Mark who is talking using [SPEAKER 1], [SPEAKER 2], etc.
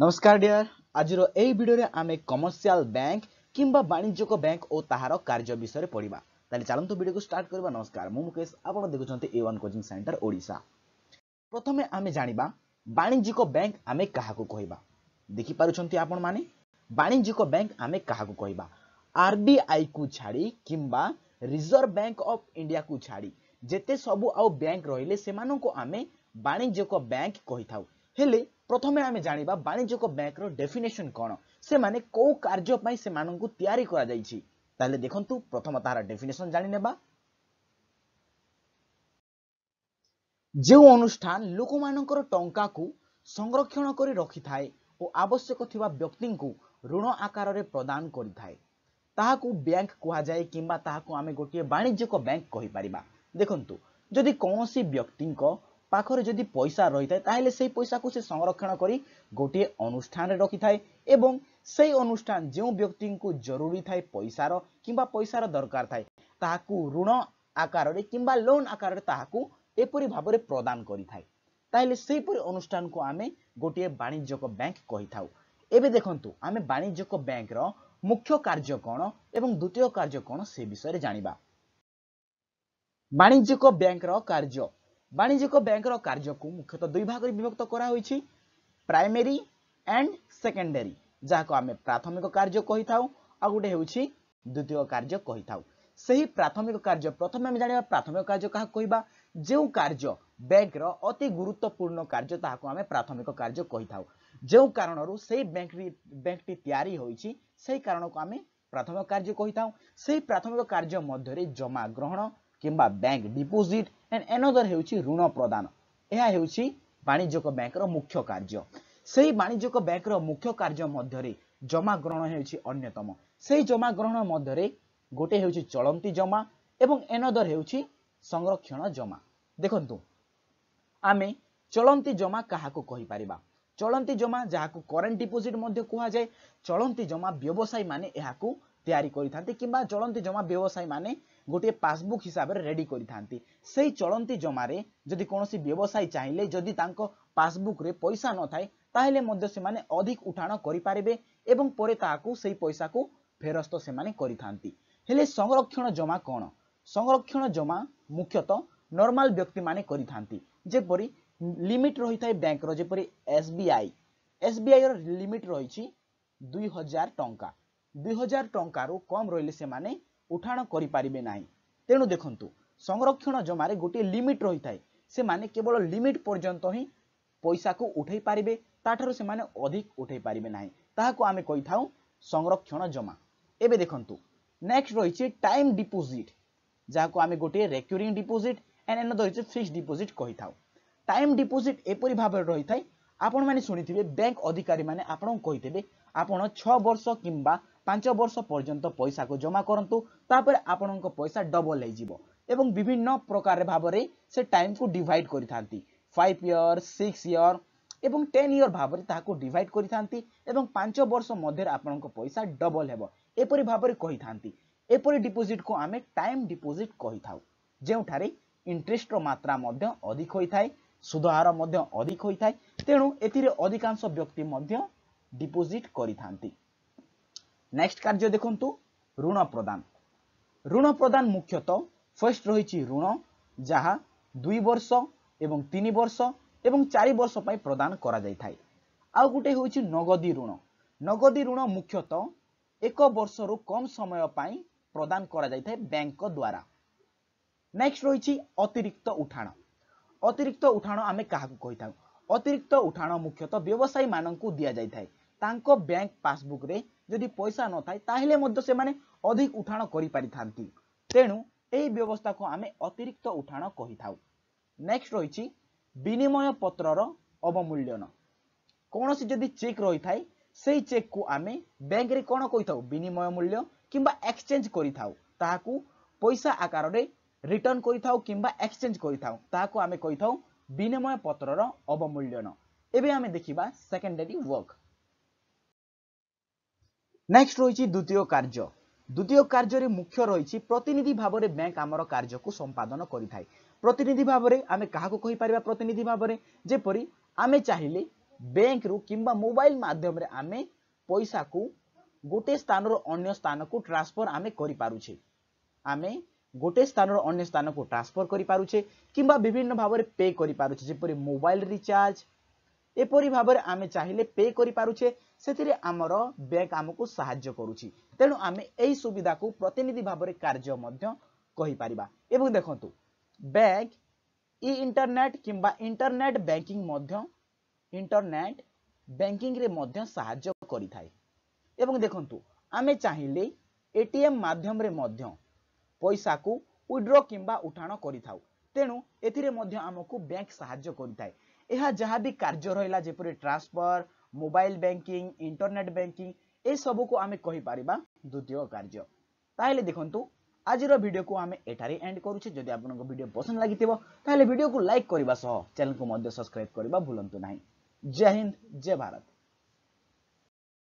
[SPEAKER 1] ନମସ୍କାର ଡିଅର୍ ଆଜିର ଏହି ଭିଡ଼ିଓରେ ଆମେ କମର୍ସିଆଲ ବ୍ୟାଙ୍କ କିମ୍ବା ବାଣିଜ୍ୟିକ ବ୍ୟାଙ୍କ ଓ ତାହାର କାର୍ଯ୍ୟ ବିଷୟରେ ପଢ଼ିବା ତାହେଲେ ଚାଲନ୍ତୁ ଭିଡ଼ିଓକୁ ଷ୍ଟାର୍ଟ କରିବା ନମସ୍କାର ମୁଁ ମୁକେଶ ଆପଣ ଦେଖୁଛନ୍ତି A one coaching centre Odisha ପ୍ରଥମେ ଆମେ ଜାଣିବା ବାଣିଜ୍ୟିକ ବ୍ୟାଙ୍କ ଆମେ କାହାକୁ କହିବା ଦେଖିପାରୁଛନ୍ତି ଆପଣମାନେ ବାଣିଜ୍ୟିକ ବ୍ୟାଙ୍କ ଆମେ କାହାକୁ କହିବା ଆର୍ବିଆଇକୁ ଛାଡ଼ି କିମ୍ବା ରିଜର୍ଭ ବ୍ୟାଙ୍କ ଅଫ୍ ଇଣ୍ଡିଆକୁ ଛାଡ଼ି ଯେତେ ସବୁ ଆଉ ବ୍ୟାଙ୍କ ରହିଲେ ସେମାନଙ୍କୁ ଆମେ ବାଣିଜ୍ୟିକ ବ୍ୟାଙ୍କ କହିଥାଉ ହେଲେ ପ୍ରଥମେ ଆମେ ଜାଣିବା ବାଣିଜ୍ୟିକ ବ୍ୟାଙ୍କର ଡେଫିନେସନ୍ କ'ଣ ସେମାନେ କୋଉ କାର୍ଯ୍ୟ ପାଇଁ ସେମାନଙ୍କୁ ତିଆରି କରାଯାଇଛି ତାହେଲେ ଦେଖନ୍ତୁ ପ୍ରଥମ ତାହାର ଡେଫିନେସନ୍ ଜାଣିନେବା ଯେଉଁ ଅନୁଷ୍ଠାନ ଲୋକମାନଙ୍କର ଟଙ୍କାକୁ ସଂରକ୍ଷଣ କରି ରଖିଥାଏ ଓ ଆବଶ୍ୟକ ଥିବା ବ୍ୟକ୍ତିଙ୍କୁ ଋଣ ଆକାରରେ ପ୍ରଦାନ କରିଥାଏ ତାହାକୁ ବ୍ୟାଙ୍କ କୁହାଯାଏ କିମ୍ବା ତାହାକୁ ଆମେ ଗୋଟିଏ ବାଣିଜ୍ୟିକ ବ୍ୟାଙ୍କ କହିପାରିବା ଦେଖନ୍ତୁ ଯଦି କୌଣସି ବ୍ୟକ୍ତିଙ୍କ ପାଖରେ ଯଦି ପଇସା ରହିଥାଏ ତାହେଲେ ସେଇ ପଇସାକୁ ସେ ସଂରକ୍ଷଣ କରି ଗୋଟିଏ ଅନୁଷ୍ଠାନରେ ରଖିଥାଏ ଏବଂ ସେଇ ଅନୁଷ୍ଠାନ ଯେଉଁ ବ୍ୟକ୍ତିଙ୍କୁ ଜରୁରୀ ଥାଏ ପଇସାର କିମ୍ବା ପଇସାର ଦରକାର ଥାଏ ତାହାକୁ ଋଣ ଆକାରରେ କିମ୍ବା ଲୋନ୍ ଆକାରରେ ତାହାକୁ ଏପରି ଭାବରେ ପ୍ରଦାନ କରିଥାଏ ତାହେଲେ ସେହିପରି ଅନୁଷ୍ଠାନକୁ ଆମେ ଗୋଟିଏ ବାଣିଜ୍ୟିକ ବ୍ୟାଙ୍କ କହିଥାଉ ଏବେ ଦେଖନ୍ତୁ ଆମେ ବାଣିଜ୍ୟିକ ବ୍ୟାଙ୍କର ମୁଖ୍ୟ କାର୍ଯ୍ୟ କ'ଣ ଏବଂ ଦ୍ୱିତୀୟ କାର୍ଯ୍ୟ କ'ଣ ସେ ବିଷୟରେ ଜାଣିବା ବାଣିଜ୍ୟିକ ବ୍ୟାଙ୍କର କାର୍ଯ୍ୟ ବାଣିଜ୍ୟିକ ବ୍ୟାଙ୍କର କାର୍ଯ୍ୟକୁ ମୁଖ୍ୟତଃ ଦୁଇ ଭାଗରେ ବିଭକ୍ତ କରାହୋଇଛି ପ୍ରାଇମେରୀ ଆଣ୍ଡ ସେକେଣ୍ଡାରୀ ଯାହାକୁ ଆମେ ପ୍ରାଥମିକ କାର୍ଯ୍ୟ କହିଥାଉ ଆଉ ଗୋଟେ ହେଉଛି ଦ୍ୱିତୀୟ କାର୍ଯ୍ୟ କହିଥାଉ ସେହି ପ୍ରାଥମିକ କାର୍ଯ୍ୟ ପ୍ରଥମେ ଆମେ ଜାଣିବା ପ୍ରାଥମିକ କାର୍ଯ୍ୟ କାହାକୁ କହିବା ଯେଉଁ କାର୍ଯ୍ୟ ବ୍ୟାଙ୍କର ଅତି ଗୁରୁତ୍ୱପୂର୍ଣ୍ଣ କାର୍ଯ୍ୟ ତାହାକୁ ଆମେ ପ୍ରାଥମିକ କାର୍ଯ୍ୟ କହିଥାଉ ଯେଉଁ କାରଣରୁ ସେହି ବ୍ୟାଙ୍କଟି ବ୍ୟାଙ୍କଟି ତିଆରି ହୋଇଛି ସେହି କାରଣକୁ ଆମେ ପ୍ରାଥମିକ କାର୍ଯ୍ୟ କହିଥାଉ ସେହି ପ୍ରାଥମିକ କାର୍ଯ୍ୟ ମଧ୍ୟରେ ଜମା ଗ୍ରହଣ কিংবা ବ୍ୟାଙ୍କ ଡିପୋଜିଟ୍ ଆଣ୍ଡ ଏନଦର ହେଉଛି ଋଣ ପ୍ରଦାନ ଏହା ହେଉଛି ବାଣିଜ୍ୟିକ ବ୍ୟାଙ୍କର ମୁଖ୍ୟ କାର୍ଯ୍ୟ ସେହି ବାଣିଜ୍ୟିକ ବ୍ୟାଙ୍କର ମୁଖ୍ୟ କାର୍ଯ୍ୟ ମଧ୍ୟରେ ଜମା ଗ୍ରହଣ ହେଉଛି ଅନ୍ୟତମ ସେହି ଜମା ଗ୍ରହଣ ମଧ୍ୟରେ ଗୋଟେ ହେଉଛି ଚଳନ୍ତି ଜମା ଏବଂ ଏନଦର ହେଉଛି ସଂରକ୍ଷଣ ଜମା ଦେଖନ୍ତୁ ଆମେ ଚଳନ୍ତି ଜମା କାହାକୁ କହିପାରିବା ଚଳନ୍ତି ଜମା ଯାହାକୁ କରେଣ୍ଟ ଡିପୋଜିଟ୍ ମଧ୍ୟ କୁହାଯାଏ ଚଳନ୍ତି ଜମା ବ୍ୟବସାୟୀମାନେ ଏହାକୁ তৈরি করে থাকে কিংবা চলন্তি জমা ব্যবসায়ী মানে গোটিয়ে পাসবুক হিসাবে রেডি করে থাকে সেই চলন্তি জমারে যদি কোণী ব্যবসায়ী চাইলে যদি তাঙ্ক পাসবুকরে পয়সা নথায় তাহলে মধ্য সেমানে অধিক উঠাণ করিপারিবে এবং পরে তাহাকু সেই পয়সা কু ফেরস্ত সেমানে করে থাকে হলে সংরক্ষণ জমা কোণ সংরক্ষণ জমা মুখ্যত নর্মাল ব্যক্তি মানে করে থাকে যেপরি লিমিট রয়েছে ব্যাঙ্কর যেপরি এসবিআই এসবিআই র লিমিট রয়েছে দুই হাজার টঙ্কা ଦୁଇ ହଜାର ଟଙ୍କାରୁ କମ୍ ରହିଲେ ସେମାନେ ଉଠାଣ କରିପାରିବେ ନାହିଁ ତେଣୁ ଦେଖନ୍ତୁ ସଂରକ୍ଷଣ ଜମାରେ ଗୋଟିଏ ଲିମିଟ୍ ରହିଥାଏ ସେମାନେ କେବଳ ଲିମିଟ୍ ପର୍ଯ୍ୟନ୍ତ ହିଁ ପଇସାକୁ ଉଠାଇ ପାରିବେ ତାଠାରୁ ସେମାନେ ଅଧିକ ଉଠାଇ ପାରିବେ ନାହିଁ ତାହାକୁ ଆମେ କହିଥାଉ ସଂରକ୍ଷଣ ଜମା ଏବେ ଦେଖନ୍ତୁ ନେକ୍ସଟ ରହିଛି ଟାଇମ୍ ଡିପୋଜିଟ୍ ଯାହାକୁ ଆମେ ଗୋଟିଏ ରେକ୍ୟୁରିଂ ଡିପୋଜିଟ୍ ଆଣ୍ଡ ଏନଦର ରହିଛି ଫିକ୍ସ ଡିପୋଜିଟ୍ କହିଥାଉ ଟାଇମ୍ ଡିପୋଜିଟ୍ ଏପରି ଭାବରେ ରହିଥାଏ ଆପଣମାନେ ଶୁଣିଥିବେ ବ୍ୟାଙ୍କ ଅଧିକାରୀମାନେ ଆପଣଙ୍କୁ କହିଦେବେ ଆପଣ ଛଅ ବର୍ଷ କିମ୍ବା ପାଞ୍ଚ ବର୍ଷ ପର୍ଯ୍ୟନ୍ତ ପଇସାକୁ ଜମା କରନ୍ତୁ ତାପରେ ଆପଣଙ୍କ ପଇସା ଡବଲ୍ ହେଇଯିବ ଏବଂ ବିଭିନ୍ନ ପ୍ରକାର ଭାବରେ ସେ ଟାଇମ୍କୁ ଡିଭାଇଡ୍ କରିଥାନ୍ତି ଫାଇଭ୍ ଇୟର୍ ସିକ୍ସ ଇୟର୍ ଏବଂ ଟେନ୍ ଇୟର୍ ଭାବରେ ତାହାକୁ ଡିଭାଇଡ୍ କରିଥାନ୍ତି ଏବଂ ପାଞ୍ଚ ବର୍ଷ ମଧ୍ୟରେ ଆପଣଙ୍କ ପଇସା ଡବଲ୍ ହେବ ଏପରି ଭାବରେ କହିଥାନ୍ତି ଏପରି ଡିପୋଜିଟ୍କୁ ଆମେ ଟାଇମ୍ ଡିପୋଜିଟ୍ କହିଥାଉ ଯେଉଁଠାରେ ଇଣ୍ଟରେଷ୍ଟର ମାତ୍ରା ମଧ୍ୟ ଅଧିକ ହୋଇଥାଏ ସୁଧ ହାର ମଧ୍ୟ ଅଧିକ ହୋଇଥାଏ ତେଣୁ ଏଥିରେ ଅଧିକାଂଶ ବ୍ୟକ୍ତି ମଧ୍ୟ ଡିପୋଜିଟ୍ କରିଥାନ୍ତି ନେକ୍ସଟ କାର୍ଯ୍ୟ ଦେଖନ୍ତୁ ଋଣ ପ୍ରଦାନ ଋଣ ପ୍ରଦାନ ମୁଖ୍ୟତଃ ଫାର୍ଷ୍ଟ ରହିଛି ଋଣ ଯାହା ଦୁଇ ବର୍ଷ ଏବଂ ତିନି ବର୍ଷ ଏବଂ ଚାରି ବର୍ଷ ପାଇଁ ପ୍ରଦାନ କରାଯାଇଥାଏ ଆଉ ଗୋଟେ ହେଉଛି ନଗଦି ଋଣ ନଗଦି ଋଣ ମୁଖ୍ୟତଃ ଏକ ବର୍ଷରୁ କମ୍ ସମୟ ପାଇଁ ପ୍ରଦାନ କରାଯାଇଥାଏ ବ୍ୟାଙ୍କ ଦ୍ୱାରା ନେକ୍ସଟ ରହିଛି ଅତିରିକ୍ତ ଉଠାଣ ଅତିରିକ୍ତ ଉଠାଣ ଆମେ କାହାକୁ କହିଥାଉ ଅତିରିକ୍ତ ଉଠାଣ ମୁଖ୍ୟତଃ ବ୍ୟବସାୟୀମାନଙ୍କୁ ଦିଆଯାଇଥାଏ ତାଙ୍କ ବ୍ୟାଙ୍କ ପାସବୁକରେ ଯଦି ପଇସା ନଥାଏ ତାହେଲେ ମଧ୍ୟ ସେମାନେ ଅଧିକ ଉଠାଣ କରିପାରିଥାନ୍ତି ତେଣୁ ଏହି ବ୍ୟବସ୍ଥାକୁ ଆମେ ଅତିରିକ୍ତ ଉଠାଣ କହିଥାଉ ନେକ୍ସଟ ରହିଛି ବିନିମୟ ପତ୍ରର ଅବମୂଲ୍ୟନ କୌଣସି ଯଦି ଚେକ୍ ରହିଥାଏ ସେଇ ଚେକ୍କୁ ଆମେ ବ୍ୟାଙ୍କରେ କ'ଣ କହିଥାଉ ବିନିମୟ ମୂଲ୍ୟ କିମ୍ବା ଏକ୍ସଚେଞ୍ଜ କରିଥାଉ ତାହାକୁ ପଇସା ଆକାରରେ ରିଟର୍ଣ୍ଣ କରିଥାଉ କିମ୍ବା ଏକ୍ସଚେଞ୍ଜ କରିଥାଉ ତାହାକୁ ଆମେ କହିଥାଉ ବିନିମୟ ପତ୍ରର ଅବମୂଲ୍ୟନ ଏବେ ଆମେ ଦେଖିବା ସେକେଣ୍ଡାରୀ ୱାର୍କ নেক্সট রয়েছে দ্বিতীয় কার্য দ্বিতীয় কার্যরে মুখ্য রয়েছে প্রতিনিধি ভাবে ব্যাঙ্ক আমার কার্যকু সম্পাদন করে থাকে প্রতিনিধি ভাবে আমি কাহকু কইপারা প্রতিনিধি ভাবে যেপর আমি চাইলে ব্যাঙ্করু কিংবা মোবাইল মাধ্যমে আমি পয়সাকু গোটে স্থানর অন্য স্থানকু ট্রান্সফর আমি করিপারুছে আমি গোটে স্থানর অন্য স্থানকু ট্রান্সফর করিপারুছে কিংবা বিভিন্ন ভাবে পে করিপারুছে যেপরি মোবাইল রিচার্জ এপরি ভাবে আমি চাইলে পে করিপারুছে ସେଥିରେ ଆମର ବ୍ୟାଙ୍କ ଆମକୁ ସାହାଯ୍ୟ କରୁଛି ତେଣୁ ଆମେ ଏହି ସୁବିଧାକୁ ପ୍ରତିନିଧି ଭାବରେ କାର୍ଯ୍ୟ ମଧ୍ୟ କହିପାରିବା ଏବଂ ଦେଖନ୍ତୁ ବ୍ୟାଙ୍କ ଇ ଇଣ୍ଟରନେଟ୍ କିମ୍ବା ଇଣ୍ଟରନେଟ୍ ବ୍ୟାଙ୍କିଂ ମଧ୍ୟ ଇଣ୍ଟରନେଟ୍ ବ୍ୟାଙ୍କିଂରେ ମଧ୍ୟ ସାହାଯ୍ୟ କରିଥାଏ ଏବଂ ଦେଖନ୍ତୁ ଆମେ ଚାହିଁଲେ ଏଟିଏମ୍ ମାଧ୍ୟମରେ ମଧ୍ୟ ପଇସାକୁ ଉଇଡ୍ର କିମ୍ବା ଉଠାଣ କରିଥାଉ ତେଣୁ ଏଥିରେ ମଧ୍ୟ ଆମକୁ ବ୍ୟାଙ୍କ ସାହାଯ୍ୟ କରିଥାଏ ଏହା ଯାହା ବି କାର୍ଯ୍ୟ ରହିଲା ଯେପରି transfer mobile banking internet banking ଏସବୁକୁ ଆମେ କହିପାରିବା ଦ୍ୱିତୀୟ କାର୍ଯ୍ୟ ତାହେଲେ ଦେଖନ୍ତୁ ଆଜିର ଭିଡ଼ିଓକୁ ଆମେ ଏଠାରେ ଏଣ୍ଡ କରୁଛେ ଯଦି ଆପଣଙ୍କ ଭିଡ଼ିଓ ପସନ୍ଦ ଲାଗିଥିବ ତାହେଲେ ଭିଡ଼ିଓକୁ ଲାଇକ୍ କରିବା ସହ ଚ୍ୟାନେଲକୁ ମଧ୍ୟ ସବସ୍କ୍ରାଇବ୍ କରିବା ଭୁଲନ୍ତୁ ନାହିଁ ଜୟ ହିନ୍ଦ ଜୟ ଭାରତ